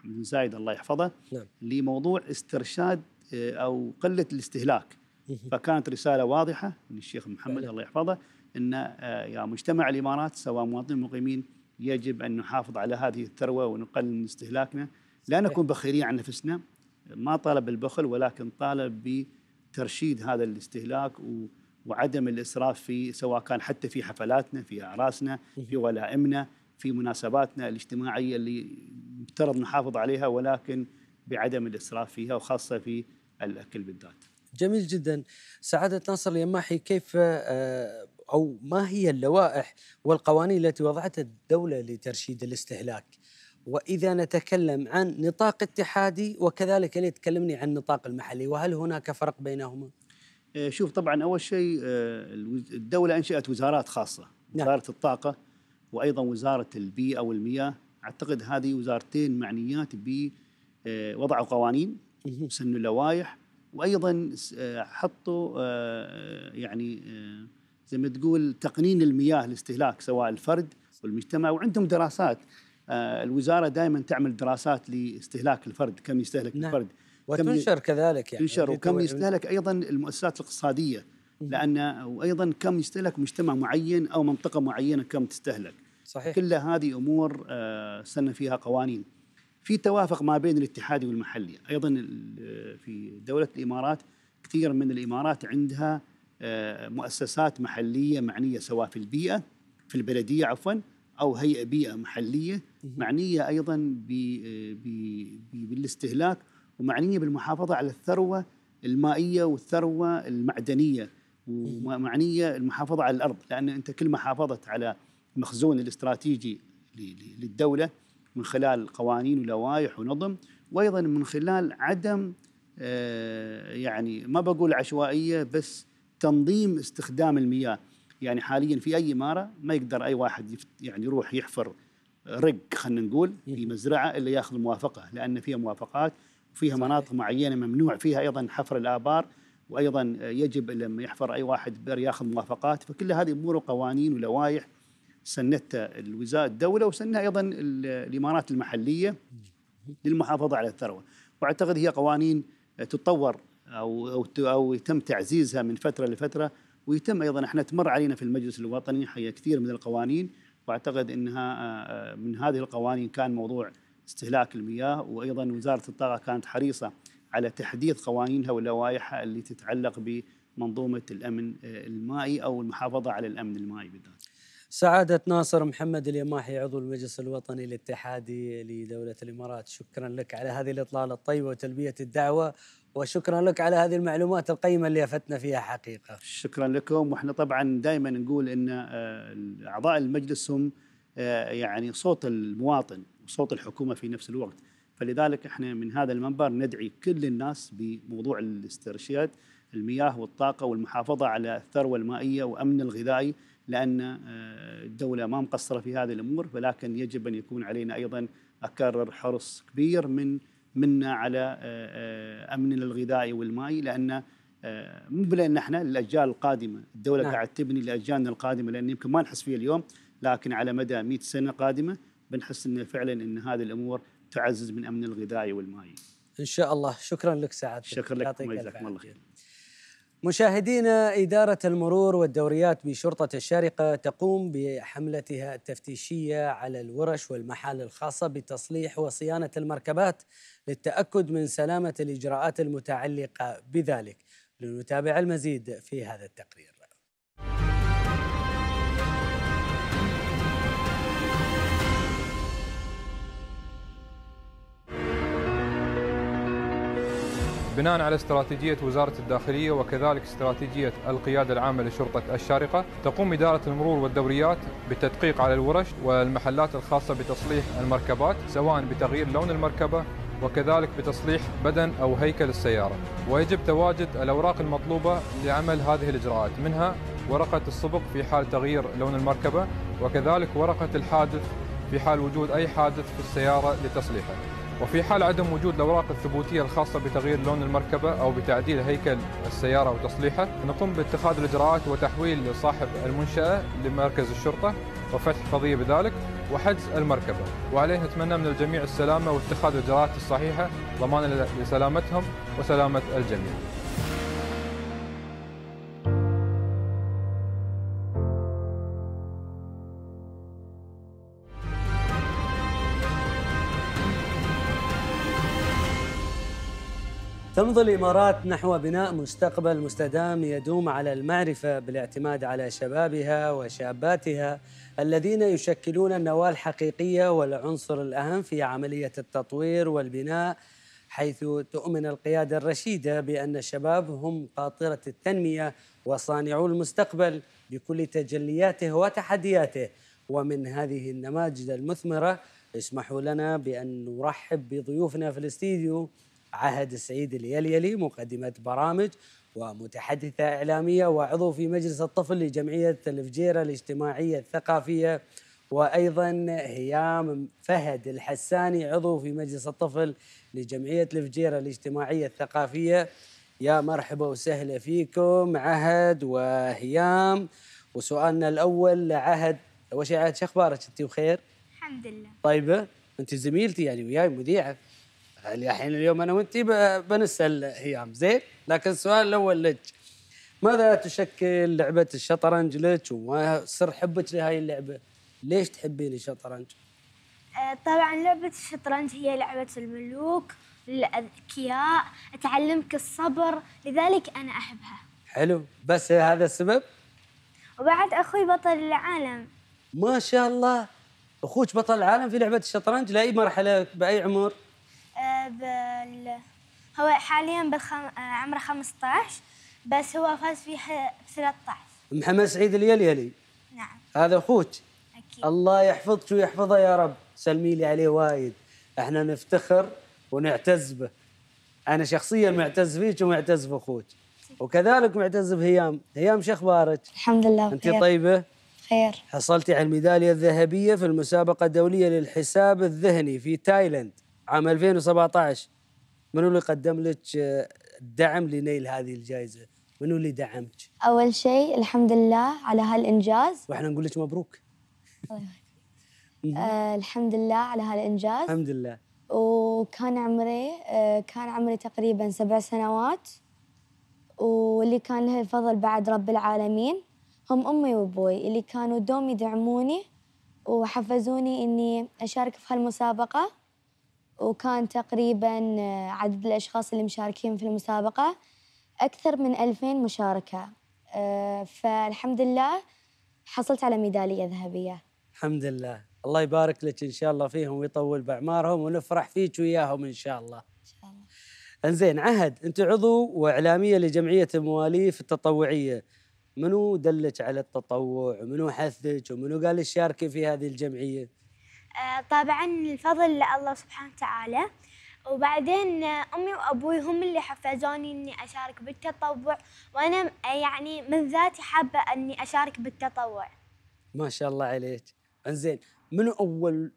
نعم. زايد الله يحفظه نعم. لموضوع استرشاد أو قلة الاستهلاك (laughs) فكانت رساله واضحه من الشيخ محمد الله يحفظه ان آه، يا مجتمع الامارات سواء مواطنين مقيمين يجب ان نحافظ على هذه الثروه ونقلل من استهلاكنا لا نكون بخيلين عن نفسنا ما طالب بالبخل ولكن طالب بترشيد هذا الاستهلاك و وعدم الاسراف في سواء كان حتى في حفلاتنا في اعراسنا في ولائمنا في مناسباتنا الاجتماعيه اللي مفترض نحافظ عليها ولكن بعدم الاسراف فيها وخاصه في الاكل بالذات جميل جدا سعادة ناصر اليماحي كيف آه، أو ما هي اللوائح والقوانين التي وضعتها الدولة لترشيد الاستهلاك وإذا نتكلم عن نطاق اتحادي وكذلك اللي تكلمني عن النطاق المحلي وهل هناك فرق بينهما؟ آه، شوف طبعا أول شيء آه، الدولة أنشأت وزارات خاصة نعم. وزارة الطاقة وأيضا وزارة البيئة والمياه أعتقد هذه وزارتين معنيات بوضع قوانين إيه. وسنوا لوائح وايضا آه، حطوا آه، آه، يعني زي ما تقول تقنين المياه لاستهلاك سواء الفرد والمجتمع وعندهم دراسات الوزاره دائما تعمل دراسات لاستهلاك الفرد كم يستهلك نعم. الفرد وتنشر كذلك يعني تنشر وكم يستهلك ايضا المؤسسات الاقتصاديه لان وايضا كم يستهلك مجتمع معين او منطقه معينه كم تستهلك صحيح كل هذه امور سن فيها قوانين في توافق ما بين الاتحادي والمحلي ايضا في دوله الامارات كثير من الامارات عندها آه، مؤسسات محليه معنيه سواء في البيئه في البلديه عفوا او هيئه بيئه محليه معنيه ايضا بالاستهلاك ومعنيه بالمحافظه على الثروه المائيه والثروه المعدنيه ومعنيه المحافظه على الارض لان انت كل ما حافظت على المخزون الاستراتيجي للدوله من خلال قوانين ولوائح ونظم وايضا من خلال عدم آه، يعني ما بقول عشوائيه بس تنظيم استخدام المياه يعني حاليا في اي اماره ما يقدر اي واحد يعني يروح يحفر رق خلينا نقول إيه. في مزرعه الا ياخذ موافقه لان فيها موافقات وفيها مناطق معينه ممنوع فيها ايضا حفر الابار وايضا يجب لما يحفر اي واحد بئر ياخذ موافقات فكل هذه امور وقوانين ولوائح سنتها الوزاره الدوله وسنها ايضا الامارات المحليه للمحافظه على الثروه واعتقد هي قوانين تتطور او او او يتم تعزيزها من فتره لفتره ويتم ايضا احنا تمر علينا في المجلس الوطني حي كثير من القوانين واعتقد انها آه، آه، من هذه القوانين كان موضوع استهلاك المياه وايضا وزاره الطاقه كانت حريصه على تحديث قوانينها ولوائحها اللي تتعلق بمنظومه الامن آه، المائي او المحافظه على الامن المائي بالذات. سعادة ناصر محمد اليماحي عضو المجلس الوطني الاتحادي لدولة الإمارات شكرا لك على هذه الإطلالة الطيبة وتلبية الدعوة وشكرا لك على هذه المعلومات القيمة اللي أفتنا فيها حقيقة شكرا لكم وإحنا طبعا دائما نقول أن آه، أعضاء المجلس هم آه، يعني صوت المواطن وصوت الحكومة في نفس الوقت فلذلك احنا من هذا المنبر ندعي كل الناس بموضوع الاسترشاد المياه والطاقه والمحافظه على الثروه المائيه وامن الغذائي لان آه، الدوله ما مقصره في هذه الامور ولكن يجب ان يكون علينا ايضا اكرر حرص كبير من منا على آه، آه، امننا الغذائي والمائي لان مو بلان احنا للاجيال القادمه، الدوله نعم. قاعد تبني لاجيالنا القادمه لان يمكن ما نحس فيها اليوم لكن على مدى 100 سنه قادمه بنحس انه فعلا ان هذه الامور تعزز من امن الغذائي والمائي. ان شاء الله، شكرا لك سعادتك. شكرا لك يعطيك الله خير. مشاهدينا إدارة المرور والدوريات بشرطة الشارقة تقوم بحملتها التفتيشية على الورش والمحال الخاصة بتصليح وصيانة المركبات للتأكد من سلامة الإجراءات المتعلقة بذلك لنتابع المزيد في هذا التقرير بناء على استراتيجية وزارة الداخلية وكذلك استراتيجية القيادة العامة لشرطة الشارقة تقوم إدارة المرور والدوريات بالتدقيق على الورش والمحلات الخاصة بتصليح المركبات سواء بتغيير لون المركبة وكذلك بتصليح بدن أو هيكل السيارة ويجب تواجد الأوراق المطلوبة لعمل هذه الإجراءات منها ورقة السبق في حال تغيير لون المركبة وكذلك ورقة الحادث في حال وجود أي حادث في السيارة لتصليحه وفي حال عدم وجود الأوراق الثبوتية الخاصة بتغيير لون المركبة أو بتعديل هيكل السيارة وتصليحها نقوم باتخاذ الإجراءات وتحويل صاحب المنشأة لمركز الشرطة وفتح قضية بذلك وحجز المركبة وعليه نتمنى من الجميع السلامة واتخاذ الإجراءات الصحيحة ضمانا لسلامتهم وسلامة الجميع تمضي الامارات نحو بناء مستقبل مستدام يدوم على المعرفه بالاعتماد على شبابها وشاباتها الذين يشكلون النواه الحقيقيه والعنصر الاهم في عمليه التطوير والبناء حيث تؤمن القياده الرشيده بان الشباب هم قاطره التنميه وصانعو المستقبل بكل تجلياته وتحدياته ومن هذه النماذج المثمره اسمحوا لنا بان نرحب بضيوفنا في الاستديو عهد السيد اليليلي مقدمة برامج ومتحدثة إعلامية وعضو في مجلس الطفل لجمعية الفجيرة الاجتماعية الثقافية وأيضا هيام فهد الحساني عضو في مجلس الطفل لجمعية الفجيرة الاجتماعية الثقافية يا مرحبا وسهلا فيكم عهد وهيام وسؤالنا الأول عهد أول شيء عهد شو أخبارك أنت بخير؟ الحمد لله طيبة أنت زميلتي يعني وياي مذيعة الحين اليوم انا وانت بنسال هيام زين لكن السؤال الاول لك ماذا تشكل لعبه الشطرنج لك وما سر حبك لهاي اللعبه؟ ليش تحبين الشطرنج؟ آه، طبعا لعبة الشطرنج هي لعبة الملوك للأذكياء تعلمك الصبر لذلك أنا أحبها حلو بس هذا السبب؟ وبعد أخوي بطل العالم ما شاء الله أخوك بطل العالم في لعبة الشطرنج لأي مرحلة بأي عمر؟ بال هو حاليا بالخم... عمره 15 بس هو فاز فيها ب 13 محمد سعيد اليليلي نعم هذا اخوك اكيد الله يحفظك ويحفظه يا رب سلمي لي عليه وايد احنا نفتخر ونعتز به انا شخصيا معتز فيك ومعتز باخوك وكذلك معتز بهيام هيام شو اخبارك الحمد لله انت طيبه خير حصلتي على الميداليه الذهبيه في المسابقه الدوليه للحساب الذهني في تايلاند عام 2017 منو اللي قدم لك الدعم آه، لنيل هذه الجائزه؟ منو اللي دعمك؟ اول شيء الحمد لله على هالانجاز واحنا نقول لك مبروك. (laughs) آه، الحمد لله على هالانجاز. الحمد لله. وكان عمري آه، كان عمري تقريبا سبع سنوات واللي كان له الفضل بعد رب العالمين هم امي وابوي اللي كانوا دوم يدعموني وحفزوني اني اشارك في هالمسابقه وكان تقريبا آه، عدد الأشخاص اللي مشاركين في المسابقة أكثر من 2000 مشاركة آه، فالحمد لله حصلت على ميدالية ذهبية الحمد لله الله يبارك لك إن شاء الله فيهم ويطول بأعمارهم ونفرح فيك وياهم إن شاء الله إن شاء الله انزين عهد أنت عضو وإعلامية لجمعية المواليف التطوعية منو دلك على التطوع ومنو حثك ومنو قال لك شاركي في هذه الجمعية آه، طبعا الفضل لله سبحانه وتعالى وبعدين امي وابوي هم اللي حفزوني اني اشارك بالتطوع وانا يعني من ذاتي حابه اني اشارك بالتطوع. ما شاء الله عليك، انزين منو اول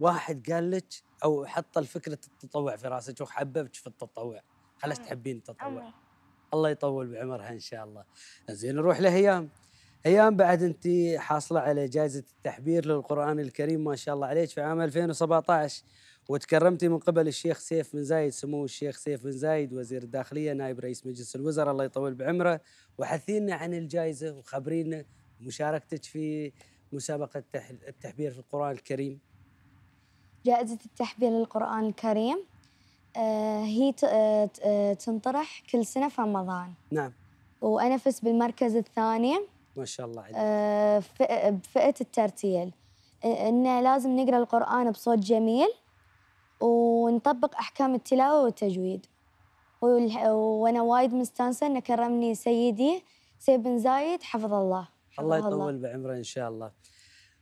واحد قال لك او حط فكره التطوع في راسك وحببك في التطوع؟ خلاص تحبين التطوع؟ أمي. الله يطول بعمرها ان شاء الله. زين نروح لهيام ايام بعد انت حاصله على جائزه التحبير للقران الكريم ما شاء الله عليك في عام 2017 وتكرمتي من قبل الشيخ سيف بن زايد سمو الشيخ سيف بن زايد وزير الداخليه نائب رئيس مجلس الوزراء الله يطول بعمره وحثينا عن الجائزه وخبرينا مشاركتك في مسابقه التحبير في القران الكريم. جائزه التحبير للقران الكريم آه، هي آه، آه، تنطرح كل سنه في رمضان. نعم. وانا فزت بالمركز الثاني ما شاء الله عليك آه بفئه الترتيل انه لازم نقرا القران بصوت جميل ونطبق احكام التلاوه والتجويد وانا وايد مستانسه انه كرمني سيدي سيد بن زايد حفظ الله حفظ الله يطول بعمره ان شاء الله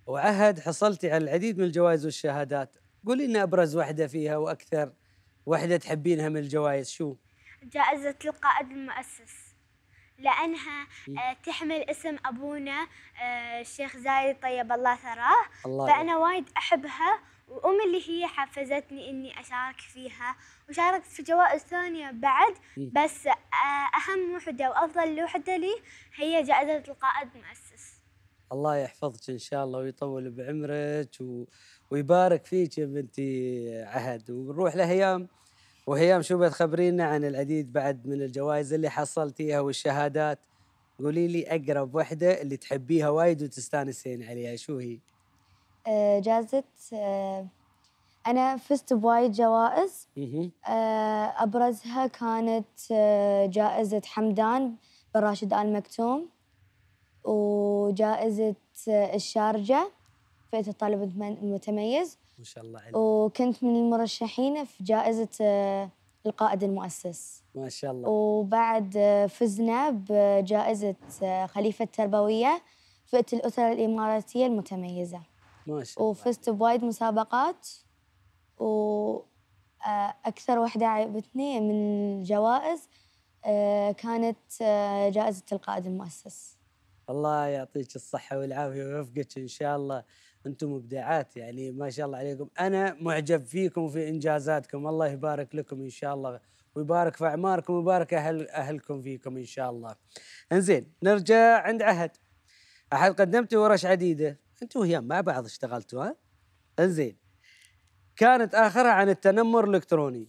وعهد حصلتي على العديد من الجوائز والشهادات قولي لنا ابرز واحده فيها واكثر واحده تحبينها من الجوائز شو جائزه القائد المؤسس لأنها آه، تحمل اسم أبونا آه، الشيخ زايد طيب الله ثراه الله فأنا وايد أحبها وأمي اللي هي حفزتني إني أشارك فيها وشاركت في جوائز ثانية بعد بس آه، أهم وحدة وأفضل وحدة لي هي جائزة القائد المؤسس الله يحفظك إن شاء الله ويطول بعمرك و... ويبارك فيك يا بنتي عهد ونروح لهيام وهيام شو بتخبرينا عن العديد بعد من الجوائز اللي حصلتيها والشهادات قولي لي اقرب وحده اللي تحبيها وايد وتستانسين عليها شو هي؟ آه، جائزة آه، أنا فزت بوايد جوائز آه، أبرزها كانت جائزة حمدان بن راشد آل مكتوم وجائزة الشارجة فئة الطالب المتميز ما شاء الله عليك وكنت من المرشحين في جائزة آه، القائد المؤسس ما شاء الله وبعد آه، فزنا بجائزة آه، خليفة التربوية فئة الأسر الإماراتية المتميزة ما شاء الله وفزت بوايد مسابقات وأكثر وحدة عجبتني من الجوائز كانت جائزة القائد المؤسس الله يعطيك الصحة والعافية ويوفقك إن شاء الله انتم مبدعات يعني ما شاء الله عليكم انا معجب فيكم وفي انجازاتكم الله يبارك لكم ان شاء الله ويبارك في اعماركم ويبارك اهل اهلكم فيكم ان شاء الله انزين نرجع عند عهد احد قدمت ورش عديده انتم وياه مع بعض اشتغلتوا ها انزين كانت اخرها عن التنمر الالكتروني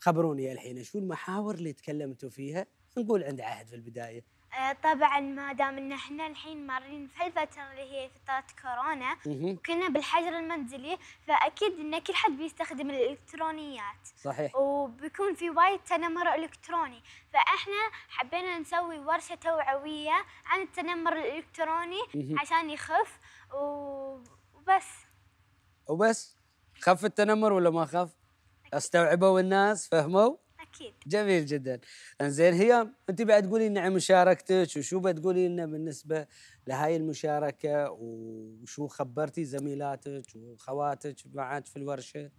خبروني الحين شو المحاور اللي تكلمتوا فيها نقول عند عهد في البدايه آه، طبعا ما دام ان احنا الحين مارين في الفتره اللي هي فتره كورونا وكنا بالحجر المنزلي فاكيد ان كل حد بيستخدم الالكترونيات صحيح وبيكون في وايد تنمر الكتروني فاحنا حبينا نسوي ورشه توعويه عن التنمر الالكتروني عشان يخف وبس وبس خف التنمر ولا ما خف؟ استوعبوا الناس فهموا؟ اكيد جميل جدا انزين هي انت بعد تقولي لنا عن مشاركتك وشو بتقولي لنا بالنسبه لهاي المشاركه وشو خبرتي زميلاتك وخواتك معك في الورشه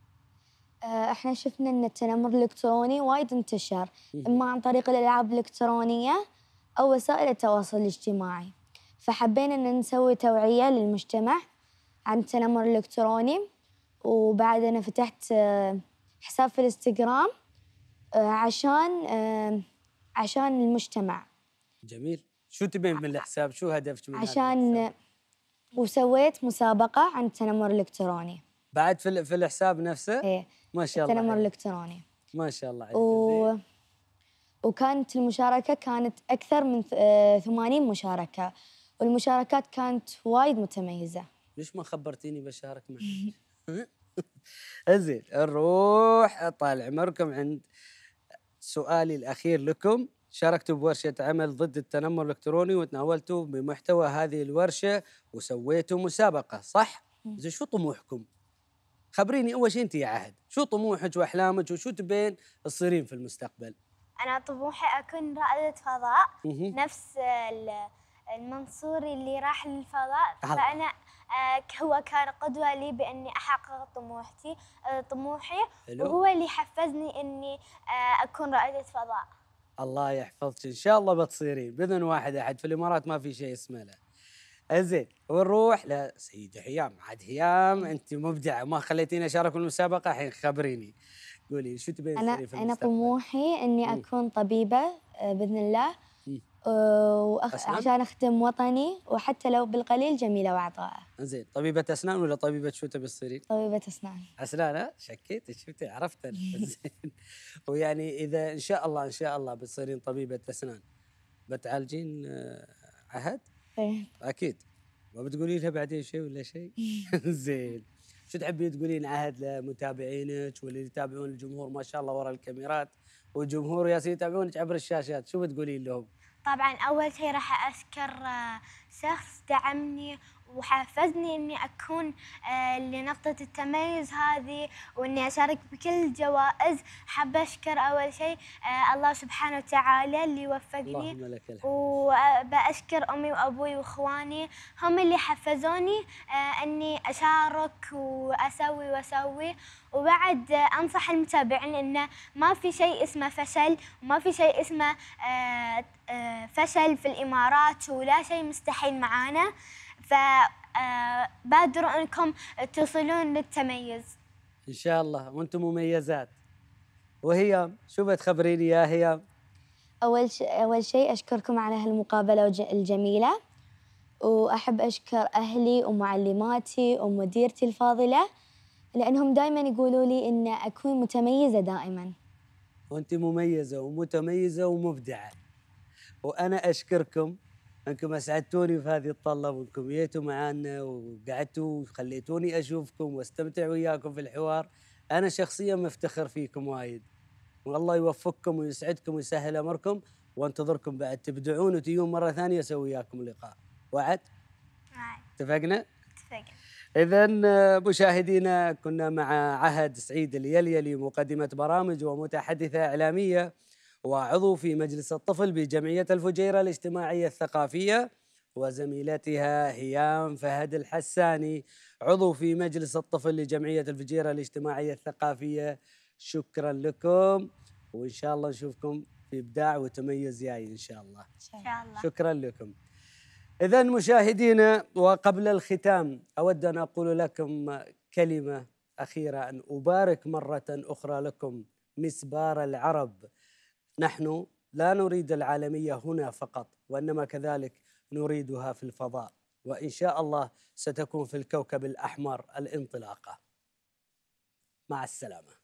آه، احنا شفنا ان التنمر الالكتروني وايد انتشر اما عن طريق الالعاب الالكترونيه او وسائل التواصل الاجتماعي فحبينا ان نسوي توعيه للمجتمع عن التنمر الالكتروني وبعد انا فتحت آه، حساب في الانستغرام آه، عشان آه، عشان المجتمع جميل شو تبين من الحساب شو هدفك من عشان وسويت مسابقة عن التنمر الإلكتروني بعد في في الحساب نفسه؟ ايه ما شاء الله التنمر الإلكتروني ما شاء الله عليك و... وكانت المشاركة كانت أكثر من 80 آه، مشاركة والمشاركات كانت وايد متميزة ليش ما خبرتيني بشارك معك؟ (laughs) زين نروح طال عمركم عند سؤالي الأخير لكم شاركت بورشة عمل ضد التنمر الإلكتروني وتناولتوا بمحتوى هذه الورشة وسويتوا مسابقة صح؟ زين شو طموحكم؟ خبريني أول شيء أنت يا عهد شو طموحك وأحلامك وشو تبين تصيرين في المستقبل؟ أنا طموحي أكون رائدة فضاء نفس المنصوري اللي راح للفضاء فأنا آه، هو كان قدوة لي بإني أحقق طموحتي آه، طموحي حلو. وهو اللي حفزني إني آه، أكون رائدة فضاء الله يحفظك إن شاء الله بتصيرين بإذن واحد أحد في الإمارات ما في شيء اسمه له زين ونروح لسيده هيام عاد هيام انت مبدعه ما خليتيني اشارك المسابقه الحين خبريني قولي شو تبين انا في انا طموحي اني اكون طبيبه باذن الله وأخ... عشان اخدم وطني وحتى لو بالقليل جميله وعطاءه. زين طبيبه اسنان ولا طبيبه شو تبي تصيرين؟ طبيبه اسنان. اسنان شكيت شفتي عرفت (laughs) زين ويعني اذا ان شاء الله ان شاء الله بتصيرين طبيبه اسنان بتعالجين عهد؟ آه، ايه اكيد ما بتقولي لها بعدين شيء ولا شيء؟ (laughs) (laughs) زين شو تحبين تقولين عهد لمتابعينك واللي يتابعون الجمهور ما شاء الله ورا الكاميرات والجمهور ياسين يتابعونك عبر الشاشات شو بتقولين لهم؟ طبعا أول شيء راح أشكر آه، شخص دعمني وحفزني اني اكون آه، لنقطة التميز هذه واني اشارك بكل الجوائز حابة اشكر اول شيء آه، الله سبحانه وتعالى اللي وفقني وبأشكر امي وابوي واخواني هم اللي حفزوني آه، اني اشارك واسوي واسوي وبعد انصح المتابعين انه ما في شيء اسمه فشل وما في شيء اسمه فشل في الامارات ولا شيء مستحيل معانا فبادروا انكم آه، تصلون للتميز ان شاء الله وانتم مميزات وهيام شو بتخبريني يا هيام اول شيء اول شيء اشكركم على هالمقابله الجميله واحب اشكر اهلي ومعلماتي ومديرتي الفاضله لانهم دائما يقولوا لي ان اكون متميزه دائما وانت مميزه ومتميزه ومبدعه وانا اشكركم انكم اسعدتوني في هذه الطله وانكم جيتوا معنا وقعدتوا وخليتوني اشوفكم واستمتع وياكم في الحوار انا شخصيا مفتخر فيكم وايد والله يوفقكم ويسعدكم ويسهل امركم وانتظركم بعد تبدعون وتجون مره ثانيه اسوي وياكم لقاء وعد؟ وعد نعم اتفقنا اتفقنا اذا مشاهدينا كنا مع عهد سعيد اليليلي مقدمه برامج ومتحدثه اعلاميه وعضو في مجلس الطفل بجمعية الفجيرة الاجتماعية الثقافية وزميلتها هيام فهد الحساني عضو في مجلس الطفل لجمعية الفجيرة الاجتماعية الثقافية شكرا لكم وإن شاء الله نشوفكم في إبداع وتميز جاي إن شاء الله إن شاء الله شكرا لكم إذا مشاهدينا وقبل الختام أود أن أقول لكم كلمة أخيرة أن أبارك مرة أخرى لكم مسبار العرب نحن لا نريد العالميه هنا فقط وانما كذلك نريدها في الفضاء وان شاء الله ستكون في الكوكب الاحمر الانطلاقه مع السلامه